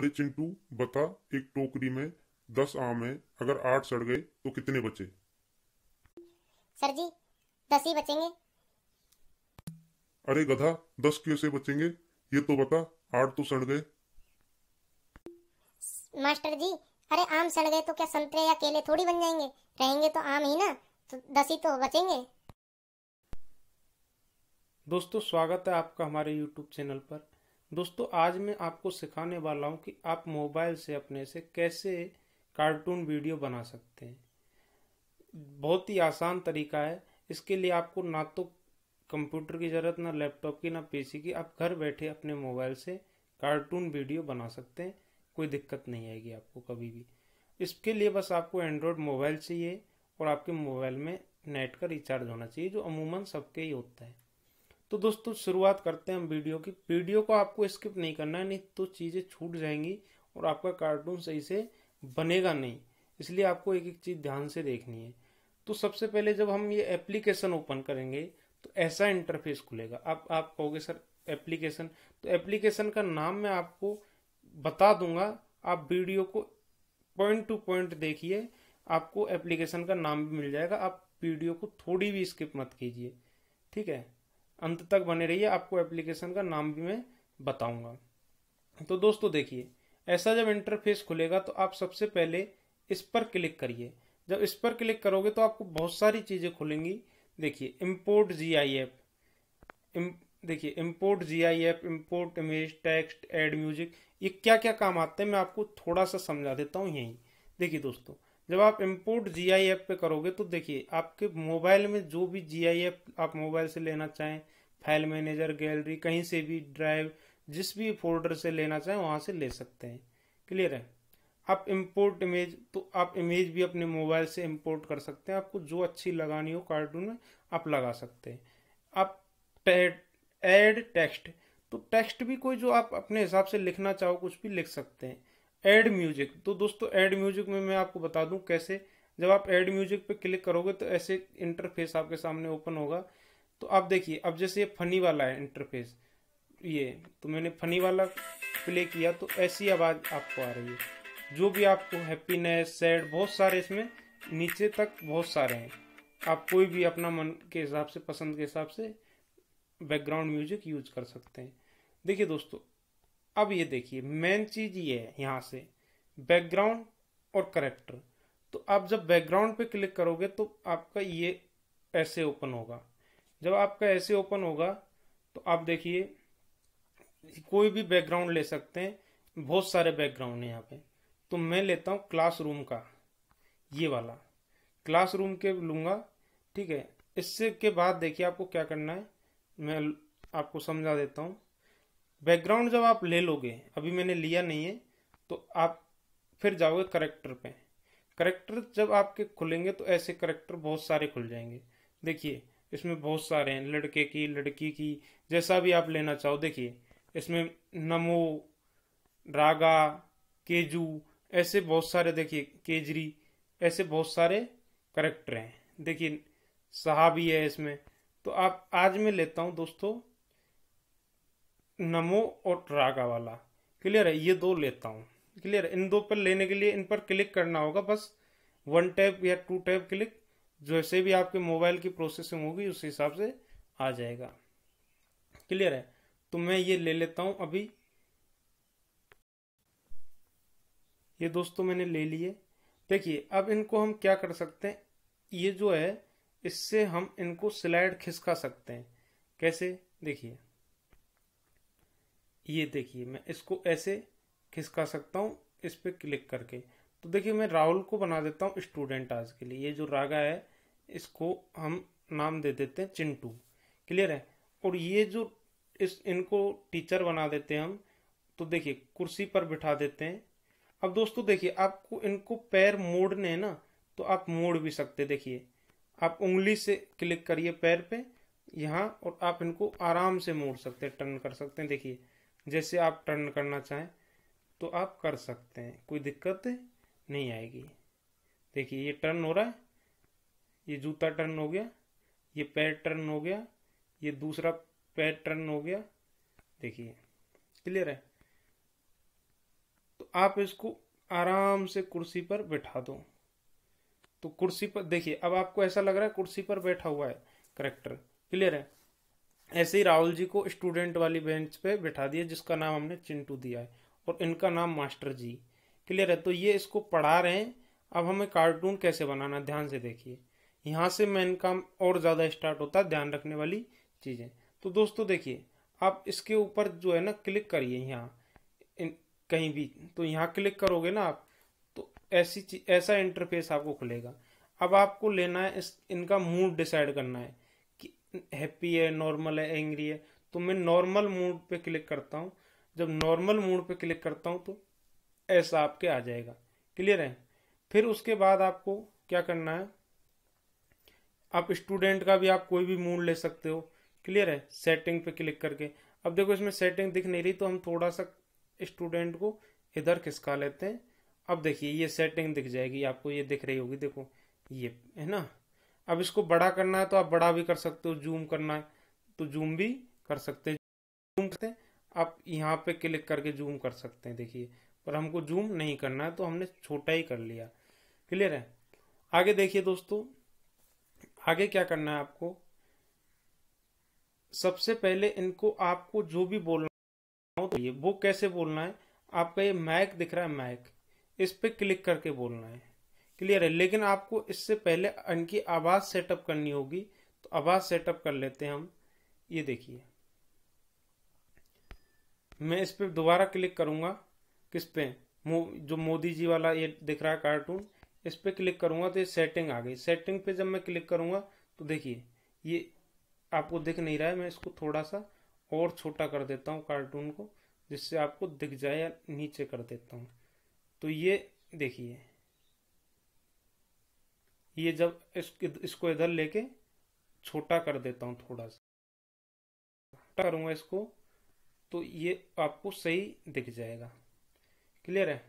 अरे चिंटू बता एक टोकरी में दस आम है अगर आठ सड़ गए तो कितने बचे सर जी दस ही बचेंगे अरे गधा दस कैसे बचेंगे ये तो बता आठ तो सड़ गए मास्टर जी अरे आम सड़ गए तो क्या संतरे या केले थोड़ी बन जाएंगे रहेंगे तो आम ही ना तो दस ही तो बचेंगे दोस्तों स्वागत है आपका हमारे YouTube चैनल पर दोस्तों आज मैं आपको सिखाने वाला हूँ कि आप मोबाइल से अपने से कैसे कार्टून वीडियो बना सकते हैं बहुत ही आसान तरीका है इसके लिए आपको ना तो कंप्यूटर की ज़रूरत ना लैपटॉप की ना पीसी की आप घर बैठे अपने मोबाइल से कार्टून वीडियो बना सकते हैं कोई दिक्कत नहीं आएगी आपको कभी भी इसके लिए बस आपको एंड्रॉयड मोबाइल चाहिए और आपके मोबाइल में नेट का रिचार्ज होना चाहिए जो अमूमन सबके ही होता है तो दोस्तों शुरुआत करते हैं हम वीडियो की वीडियो को आपको स्किप नहीं करना है नहीं तो चीज़ें छूट जाएंगी और आपका कार्टून सही से बनेगा नहीं इसलिए आपको एक एक चीज़ ध्यान से देखनी है तो सबसे पहले जब हम ये एप्लीकेशन ओपन करेंगे तो ऐसा इंटरफेस खुलेगा आप आप कहोगे सर एप्लीकेशन तो एप्लीकेशन का नाम मैं आपको बता दूंगा आप वीडियो को पॉइंट टू पॉइंट देखिए आपको एप्लीकेशन का नाम भी मिल जाएगा आप वीडियो को थोड़ी भी स्किप मत कीजिए ठीक है अंत तक बने रहिए आपको एप्लीकेशन का नाम भी मैं बताऊंगा तो दोस्तों देखिए ऐसा जब इंटरफेस खुलेगा तो आप सबसे पहले इस पर क्लिक करिए जब इस पर क्लिक करोगे तो आपको बहुत सारी चीज़ें खुलेंगी देखिए इम्पोर्ट जी आई ऐप देखिए import G I app import image text add music ये क्या क्या काम आते हैं मैं आपको थोड़ा सा समझा देता हूँ यहीं देखिए दोस्तों जब आप इम्पोर्ट जी आई एप पे करोगे तो देखिए आपके मोबाइल में जो भी जी आई एप आप मोबाइल से लेना चाहें फाइल मैनेजर गैलरी कहीं से भी ड्राइव जिस भी फोल्डर से लेना चाहें वहां से ले सकते हैं क्लियर है आप इम्पोर्ट इमेज तो आप इमेज भी अपने मोबाइल से इम्पोर्ट कर सकते हैं आपको जो अच्छी लगानी हो कार्टून में आप लगा सकते हैं आप एड टेक्स्ट तो टेक्स्ट भी कोई जो आप अपने हिसाब से लिखना चाहो कुछ भी लिख सकते हैं एड म्यूजिक तो दोस्तों एड म्यूजिक में मैं आपको बता दूं कैसे जब आप एड म्यूजिक पे क्लिक करोगे तो ऐसे इंटरफेस आपके सामने ओपन होगा तो आप देखिए अब जैसे ये फनी वाला है इंटरफेस ये तो मैंने फनी वाला प्ले किया तो ऐसी आवाज़ आपको आ रही है जो भी आपको हैप्पीनेस सैड बहुत सारे इसमें नीचे तक बहुत सारे हैं आप कोई भी अपना मन के हिसाब से पसंद के हिसाब से बैकग्राउंड म्यूजिक यूज कर सकते हैं देखिए दोस्तों अब ये देखिए मेन चीज़ ये है यहाँ से बैकग्राउंड और करेक्टर तो आप जब बैकग्राउंड पे क्लिक करोगे तो आपका ये ऐसे ओपन होगा जब आपका ऐसे ओपन होगा तो आप देखिए कोई भी बैकग्राउंड ले सकते हैं बहुत सारे बैकग्राउंड हैं यहाँ पे तो मैं लेता हूँ क्लासरूम का ये वाला क्लासरूम के लूँगा ठीक है इससे के बाद देखिए आपको क्या करना है मैं आपको समझा देता हूँ बैकग्राउंड जब आप ले लोगे अभी मैंने लिया नहीं है तो आप फिर जाओगे करेक्टर पे करेक्टर जब आपके खुलेंगे तो ऐसे करेक्टर बहुत सारे खुल जाएंगे देखिए इसमें बहुत सारे हैं लड़के की लड़की की जैसा भी आप लेना चाहो देखिए इसमें नमो रागा केजू ऐसे बहुत सारे देखिए केजरी ऐसे बहुत सारे करेक्टर हैं देखिए सहाबी है इसमें तो आप आज मैं लेता हूं दोस्तों नमो और रागा वाला क्लियर है ये दो लेता हूँ क्लियर इन दो पर लेने के लिए इन पर क्लिक करना होगा बस वन टैप या टू टैप क्लिक जैसे भी आपके मोबाइल की प्रोसेसिंग होगी उस हिसाब से आ जाएगा क्लियर है तो मैं ये ले लेता हूं अभी ये दोस्तों मैंने ले लिए देखिए अब इनको हम क्या कर सकते हैं ये जो है इससे हम इनको स्लाइड खिसका सकते हैं कैसे देखिए ये देखिए मैं इसको ऐसे खिसका सकता हूं इस पर क्लिक करके तो देखिए मैं राहुल को बना देता हूँ स्टूडेंट आज के लिए ये जो रागा है इसको हम नाम दे देते हैं चिंटू क्लियर है और ये जो इस इनको टीचर बना देते हैं हम तो देखिए कुर्सी पर बिठा देते हैं अब दोस्तों देखिए आपको इनको पैर मोड़ने हैं ना तो आप मोड़ भी सकते देखिए आप उंगली से क्लिक करिए पैर पे यहाँ और आप इनको आराम से मोड़ सकते हैं टर्न कर सकते हैं देखिए जैसे आप टर्न करना चाहें तो आप कर सकते हैं कोई दिक्कत नहीं आएगी देखिए ये टर्न हो रहा है ये जूता टर्न हो गया ये पैर टर्न हो गया ये दूसरा पैर टर्न हो गया देखिए क्लियर है तो आप इसको आराम से कुर्सी पर बैठा दो तो कुर्सी पर देखिए अब आपको ऐसा लग रहा है कुर्सी पर बैठा हुआ है करेक्टर क्लियर है ऐसे ही राहुल जी को स्टूडेंट वाली बेंच पे बैठा दिया जिसका नाम हमने चिंटू दिया है और इनका नाम मास्टर जी क्लियर है तो ये इसको पढ़ा रहे हैं अब हमें कार्टून कैसे बनाना ध्यान से देखिए यहाँ से मेन काम और ज़्यादा स्टार्ट होता है ध्यान रखने वाली चीज़ें तो दोस्तों देखिए आप इसके ऊपर जो है ना क्लिक करिए यहाँ कहीं भी तो यहाँ क्लिक करोगे ना आप तो ऐसी ऐसा इंटरफेस आपको खुलेगा अब आपको लेना है इस इनका मूड डिसाइड करना है कि हैप्पी है नॉर्मल है एंग्री है तो मैं नॉर्मल मूड पे क्लिक करता हूँ जब नॉर्मल मूड पे क्लिक करता हूँ तो ऐसा आपके आ जाएगा क्लियर है फिर उसके बाद आपको क्या करना है आप स्टूडेंट का भी आप कोई भी मूड ले सकते हो क्लियर है सेटिंग पे क्लिक करके अब देखो इसमें सेटिंग दिख नहीं रही तो हम थोड़ा सा स्टूडेंट को इधर खिसका लेते हैं अब देखिए ये सेटिंग दिख जाएगी आपको ये दिख रही होगी देखो ये है ना अब इसको बड़ा करना है तो आप बड़ा भी कर सकते हो जूम करना है तो जूम भी कर सकते हैं जूम करते हैं आप यहाँ पे क्लिक करके जूम कर सकते हैं देखिए पर हमको जूम नहीं करना है तो हमने छोटा ही कर लिया क्लियर है आगे देखिए दोस्तों आगे क्या करना है आपको सबसे पहले इनको आपको जो भी बोलना हो तो ये वो कैसे बोलना है आपका ये मैक दिख रहा है मैक इस पर क्लिक करके बोलना है क्लियर है लेकिन आपको इससे पहले इनकी आवाज़ सेटअप करनी होगी तो आवाज़ सेटअप कर लेते हैं हम ये देखिए मैं इस पर दोबारा क्लिक करूंगा किस पे मो, जो मोदी जी वाला ये दिख रहा है कार्टून इस पर क्लिक करूंगा तो ये सेटिंग आ गई सेटिंग पे जब मैं क्लिक करूंगा तो देखिए ये आपको दिख नहीं रहा है मैं इसको थोड़ा सा और छोटा कर देता हूँ कार्टून को जिससे आपको दिख जाए या नीचे कर देता हूँ तो ये देखिए ये जब इस, इसको इधर लेके छोटा कर देता हूँ थोड़ा सा करूँगा इसको तो ये आपको सही दिख जाएगा क्लियर है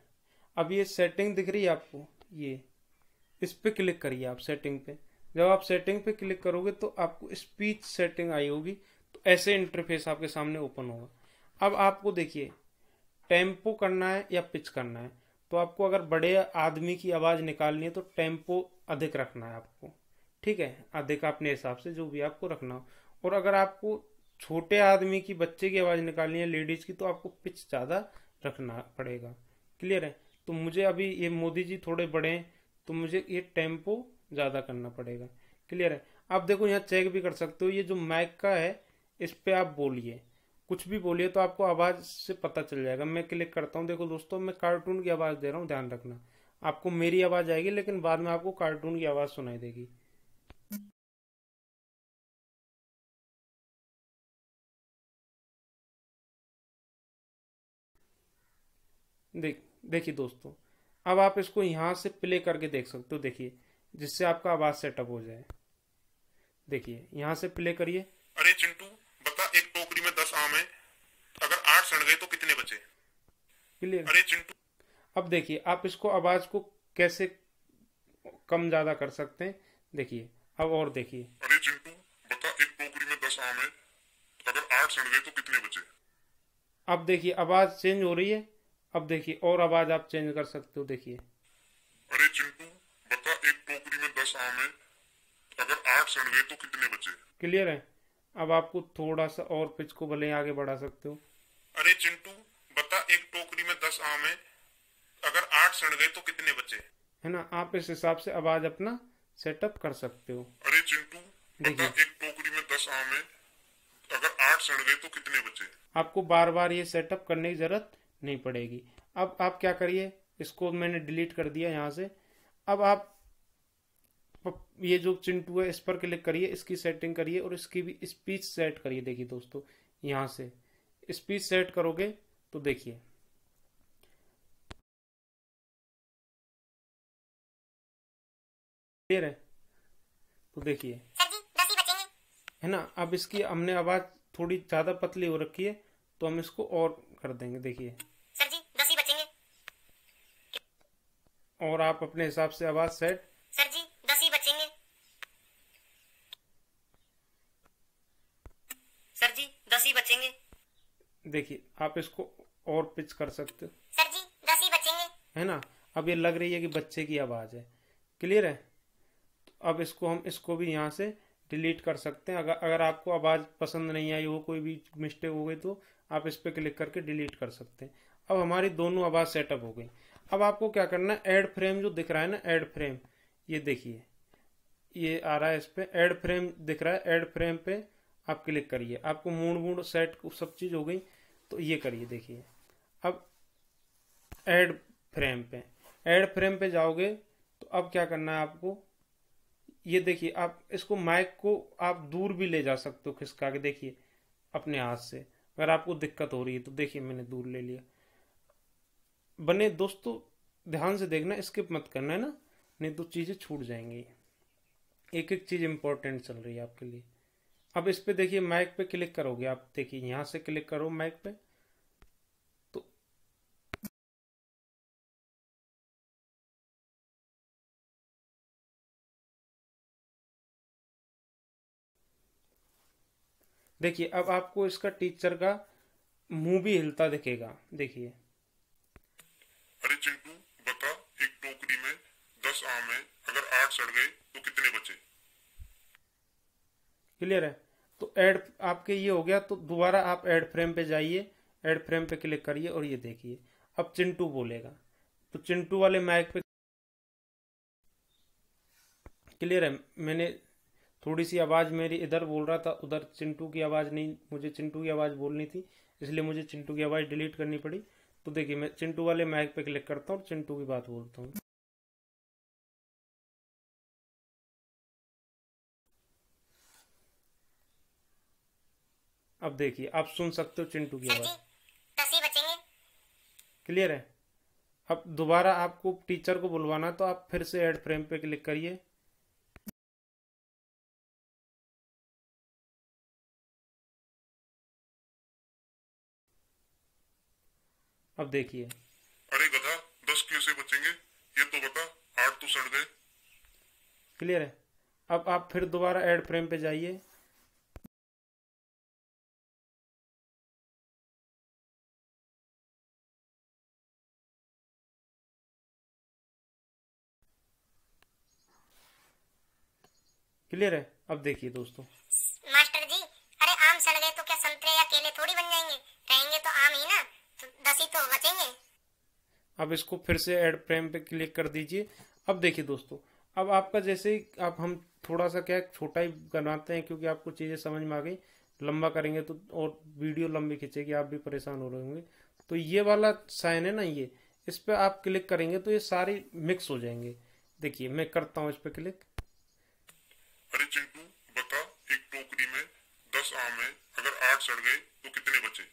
अब ये सेटिंग दिख रही है आपको ये इस पर क्लिक करिए आप सेटिंग पे जब आप सेटिंग पे क्लिक करोगे तो आपको स्पीच सेटिंग आई होगी तो ऐसे इंटरफेस आपके सामने ओपन होगा अब आपको देखिए टेम्पो करना है या पिच करना है तो आपको अगर बड़े आदमी की आवाज़ निकालनी है तो टेम्पो अधिक रखना है आपको ठीक है अधिक अपने हिसाब से जो भी आपको रखना हो और अगर आपको छोटे आदमी की बच्चे की आवाज़ निकालनी है लेडीज़ की तो आपको पिच ज़्यादा रखना पड़ेगा क्लियर है तो मुझे अभी ये मोदी जी थोड़े बड़े हैं तो मुझे ये टेम्पो ज़्यादा करना पड़ेगा क्लियर है आप देखो यहाँ चेक भी कर सकते हो ये जो मैक का है इस पर आप बोलिए कुछ भी बोलिए तो आपको आवाज़ से पता चल जाएगा मैं क्लिक करता हूँ देखो दोस्तों मैं कार्टून की आवाज़ दे रहा हूँ ध्यान रखना आपको मेरी आवाज़ आएगी लेकिन बाद में आपको कार्टून की आवाज़ सुनाई देगी देख देखिए दोस्तों अब आप इसको यहाँ से प्ले करके देख सकते हो देखिए जिससे आपका आवाज सेटअप हो जाए देखिए यहाँ से प्ले करिए अरे चिंटू बता एक टोकरी में दस आम है अगर आठ सड़ गए तो कितने बचे क्लियर अरे चिंटू अब देखिए आप इसको आवाज को कैसे कम ज्यादा कर सकते हैं देखिए अब और देखिए अरे चिंटू बता एक टोकरी में दस आम है अगर आठ सड़ गए तो कितने बचे अब देखिए आवाज चेंज हो रही है अब देखिए और आवाज आप चेंज कर सकते हो देखिए अरे चिंटू बता एक टोकरी में दस आम है अगर आठ सड़ गए तो कितने बचे क्लियर है अब आपको थोड़ा सा और पिच को भले आगे बढ़ा सकते हो अरे चिंटू बता एक टोकरी में दस आम है अगर आठ सड़ गए तो कितने बचे है ना आप इस हिसाब से आवाज अपना सेटअप कर सकते हो अरे चिंटू बता एक टोकरी में दस आम है अगर आठ सड़ गए तो कितने बचे आपको बार बार ये सेटअप करने की जरूरत नहीं पड़ेगी अब आप क्या करिए इसको मैंने डिलीट कर दिया यहाँ से अब आप ये जो चिंटू है इस पर क्लिक करिए इसकी सेटिंग करिए और इसकी भी स्पीच सेट करिए देखिए दोस्तों यहाँ से स्पीच सेट करोगे तो देखिए क्लियर है तो देखिए है ना अब इसकी हमने आवाज थोड़ी ज्यादा पतली हो रखी है तो हम इसको और कर देंगे देखिए और आप अपने हिसाब से आवाज सेट सर जी दस ही बचेंगे सर जी दस ही बचेंगे देखिए आप इसको और पिच कर सकते हो सर जी दस ही बचेंगे है ना अब ये लग रही है कि बच्चे की आवाज है क्लियर है तो अब इसको हम इसको भी यहाँ से डिलीट कर सकते हैं अगर अगर आपको आवाज़ पसंद नहीं आई हो कोई भी मिस्टेक हो गई तो आप इस पर क्लिक करके डिलीट कर सकते हैं अब हमारी दोनों आवाज़ सेटअप हो गई अब आपको क्या करना है एड फ्रेम जो दिख रहा है ना एड फ्रेम ये देखिए ये आ रहा है इस पर एड फ्रेम दिख रहा है एड फ्रेम पे आप क्लिक करिए आपको मूड मूड सेट सब चीज़ हो गई तो ये करिए देखिए अब एड फ्रेम पे एड फ्रेम पे जाओगे तो अब क्या करना है आपको ये देखिए आप इसको माइक को आप दूर भी ले जा सकते हो खिसका के देखिए अपने हाथ से अगर आपको दिक्कत हो रही है तो देखिए मैंने दूर ले लिया बने दोस्तों ध्यान से देखना स्किप मत करना है ना नहीं तो चीज़ें छूट जाएंगी एक एक चीज़ इंपॉर्टेंट चल रही है आपके लिए अब इस पर देखिए माइक पे क्लिक करोगे आप देखिए यहाँ से क्लिक करो माइक पे तो देखिए अब आपको इसका टीचर का मुंह भी हिलता दिखेगा देखिए आठ सड़ गए तो कितने बचे क्लियर है तो एड आपके ये हो गया तो दोबारा आप एड फ्रेम पे जाइए एड फ्रेम पे क्लिक करिए और ये देखिए अब चिंटू बोलेगा तो चिंटू वाले माइक पे क्लियर है मैंने थोड़ी सी आवाज़ मेरी इधर बोल रहा था उधर चिंटू की आवाज़ नहीं मुझे चिंटू की आवाज़ बोलनी थी इसलिए मुझे चिंटू की आवाज़ डिलीट करनी पड़ी तो देखिए मैं चिंटू वाले माइक पे क्लिक करता हूँ और चिंटू की बात बोलता हूँ अब देखिए आप सुन सकते हो चिंटू की आवाज क्लियर है अब दोबारा आपको टीचर को बुलवाना तो आप फिर से एड फ्रेम पे क्लिक करिए अब देखिए अरे गधा दस कैसे बचेंगे ये तो बता आठ तो सड़ गए क्लियर है अब आप फिर दोबारा एड फ्रेम पे जाइए क्लियर है अब देखिए दोस्तों मास्टर जी अरे आम सड़ गए तो क्या संतरे या केले थोड़ी बन जाएंगे रहेंगे तो आम ही ना तो दस ही तो बचेंगे अब इसको फिर से एड फ्रेम पे क्लिक कर दीजिए अब देखिए दोस्तों अब आपका जैसे आप हम थोड़ा सा क्या छोटा ही बनाते हैं क्योंकि आपको चीज़ें समझ में आ गई लंबा करेंगे तो और वीडियो लंबी खींचेगी आप भी परेशान हो रहे होंगे तो ये वाला साइन है ना ये इस पर आप क्लिक करेंगे तो ये सारे मिक्स हो जाएंगे देखिए मैं करता हूँ इस पर क्लिक अरे चिंटू बता एक टोकरी में दस आम है अगर आठ सड़ गए तो कितने बचे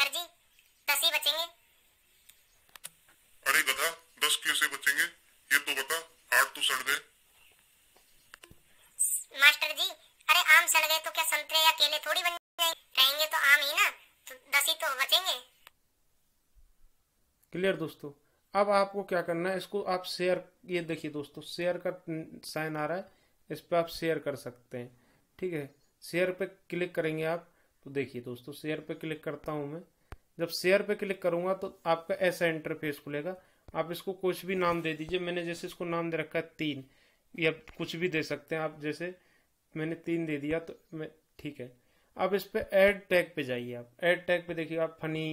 सर जी दस ही बचेंगे अरे गधा दस कैसे बचेंगे ये तो बता आठ तो सड़ गए मास्टर जी अरे आम सड़ गए तो क्या संतरे या केले थोड़ी बन जाएंगे रहेंगे तो आम ही ना तो दस ही तो बचेंगे क्लियर दोस्तों अब आपको क्या करना है इसको आप शेयर ये देखिए दोस्तों शेयर का साइन आ रहा है इस पर आप शेयर कर सकते हैं ठीक है शेयर पे क्लिक करेंगे आप तो देखिए दोस्तों शेयर पे क्लिक करता हूँ मैं जब शेयर पे क्लिक करूँगा तो आपका ऐसा इंटरफेस खुलेगा आप इसको कुछ भी नाम दे दीजिए मैंने जैसे इसको नाम दे रखा है तीन या कुछ भी दे सकते हैं आप जैसे मैंने तीन दे दिया तो मैं ठीक है अब इस पर एड टैग पे जाइए आप एड टैग पे देखिए आप फनी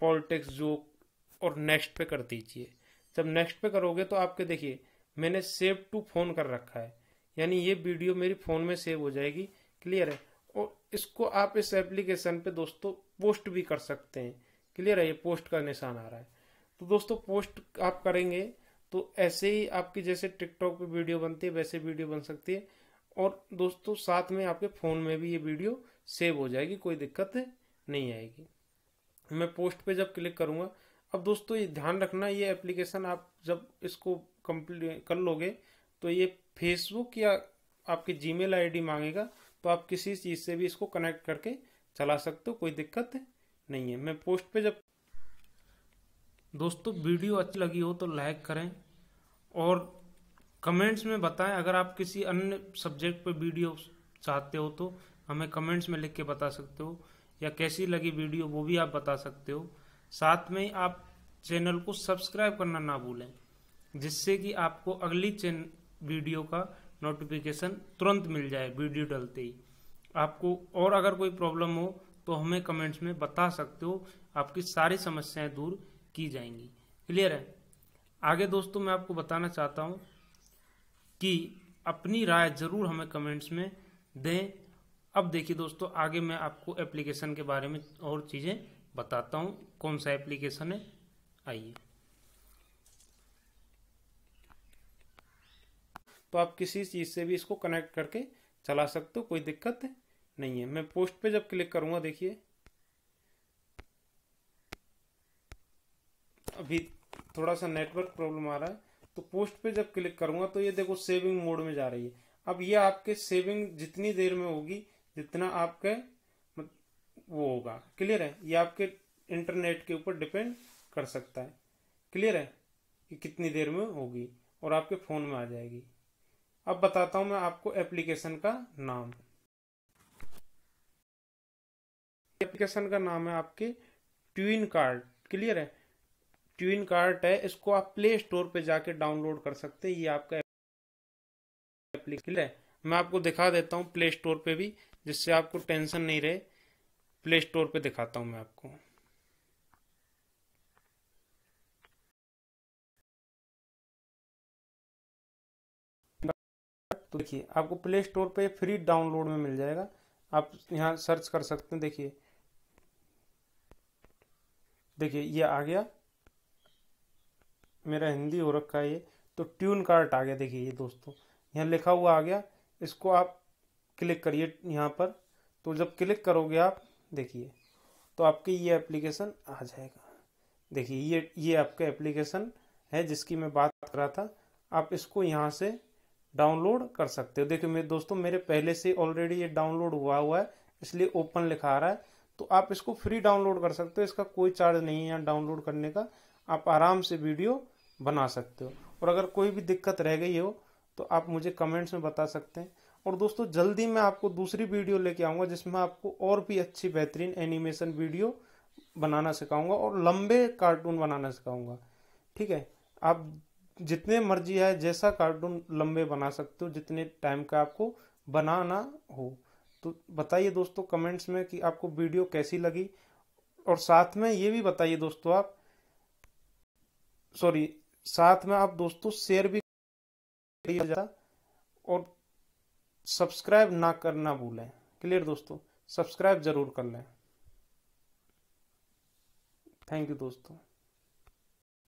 पॉलिटिक्स जोक और नेक्स्ट पे कर दीजिए जब नेक्स्ट पे करोगे तो आपके देखिए मैंने सेव टू फोन कर रखा है यानी ये वीडियो मेरी फ़ोन में सेव हो जाएगी क्लियर है और इसको आप इस एप्लीकेशन पे दोस्तों पोस्ट भी कर सकते हैं क्लियर है ये पोस्ट का निशान आ रहा है तो दोस्तों पोस्ट आप करेंगे तो ऐसे ही आपकी जैसे टिकटॉक पे वीडियो बनती है वैसे वीडियो बन सकती है और दोस्तों साथ में आपके फ़ोन में भी ये वीडियो सेव हो जाएगी कोई दिक्कत नहीं आएगी मैं पोस्ट पे जब क्लिक करूँगा अब दोस्तों ये ध्यान रखना ये एप्लीकेशन आप जब इसको कंप्लीट कर लोगे तो ये फेसबुक या आपकी जीमेल आईडी मांगेगा तो आप किसी चीज़ से भी इसको कनेक्ट करके चला सकते हो कोई दिक्कत नहीं है मैं पोस्ट पे जब दोस्तों वीडियो अच्छी लगी हो तो लाइक करें और कमेंट्स में बताएं अगर आप किसी अन्य सब्जेक्ट पे वीडियो चाहते हो तो हमें कमेंट्स में लिख के बता सकते हो या कैसी लगी वीडियो वो भी आप बता सकते हो साथ में आप चैनल को सब्सक्राइब करना ना भूलें जिससे कि आपको अगली चैन वीडियो का नोटिफिकेशन तुरंत मिल जाए वीडियो डलते ही आपको और अगर कोई प्रॉब्लम हो तो हमें कमेंट्स में बता सकते हो आपकी सारी समस्याएं दूर की जाएंगी क्लियर है आगे दोस्तों मैं आपको बताना चाहता हूँ कि अपनी राय ज़रूर हमें कमेंट्स में दें अब देखिए दोस्तों आगे मैं आपको एप्लीकेशन के बारे में और चीज़ें बताता हूँ कौन सा एप्लीकेशन है आइए तो आप किसी चीज़ से भी इसको कनेक्ट करके चला सकते हो कोई दिक्कत नहीं है मैं पोस्ट पे जब क्लिक करूंगा देखिए अभी थोड़ा सा नेटवर्क प्रॉब्लम आ रहा है तो पोस्ट पे जब क्लिक करूंगा तो ये देखो सेविंग मोड में जा रही है अब ये आपके सेविंग जितनी देर में होगी जितना आपके वो होगा क्लियर है ये आपके इंटरनेट के ऊपर डिपेंड कर सकता है क्लियर है कि कितनी देर में होगी और आपके फ़ोन में आ जाएगी अब बताता हूं मैं आपको एप्लीकेशन का नाम एप्लीकेशन का नाम है आपके ट्विन कार्ड क्लियर है ट्विन कार्ड है इसको आप प्ले स्टोर पे जाके डाउनलोड कर सकते हैं ये आपका एप्लीकेशन है मैं आपको दिखा देता हूँ प्ले स्टोर पे भी जिससे आपको टेंशन नहीं रहे प्ले स्टोर पे दिखाता हूँ मैं आपको तो देखिए आपको प्ले स्टोर पे फ्री डाउनलोड में मिल जाएगा आप यहाँ सर्च कर सकते हैं देखिए देखिए ये आ गया मेरा हिंदी हो रखा है ये तो ट्यून कार्ट आ गया देखिए ये दोस्तों यहाँ लिखा हुआ आ गया इसको आप क्लिक करिए यहाँ पर तो जब क्लिक करोगे आप देखिए तो आपकी ये एप्लीकेशन आ जाएगा देखिए ये ये आपका एप्लीकेशन है जिसकी मैं बात कर रहा था आप इसको यहाँ से डाउनलोड कर सकते हो देखिए मेरे दोस्तों मेरे पहले से ऑलरेडी ये डाउनलोड हुआ हुआ है इसलिए ओपन लिखा आ रहा है तो आप इसको फ्री डाउनलोड कर सकते हो इसका कोई चार्ज नहीं है यहाँ डाउनलोड करने का आप आराम से वीडियो बना सकते हो और अगर कोई भी दिक्कत रह गई हो तो आप मुझे कमेंट्स में बता सकते हैं और दोस्तों जल्दी मैं आपको दूसरी वीडियो लेके आऊंगा जिसमें आपको और भी अच्छी बेहतरीन एनिमेशन वीडियो बनाना सिखाऊंगा और लंबे कार्टून बनाना सिखाऊंगा ठीक है आप जितने मर्जी है जैसा कार्टून लंबे बना सकते हो जितने टाइम का आपको बनाना हो तो बताइए दोस्तों कमेंट्स में कि आपको वीडियो कैसी लगी और साथ में ये भी बताइए दोस्तों आप सॉरी साथ में आप दोस्तों शेयर भी और सब्सक्राइब ना करना भूलें क्लियर दोस्तों सब्सक्राइब जरूर कर लें थैंक यू दोस्तों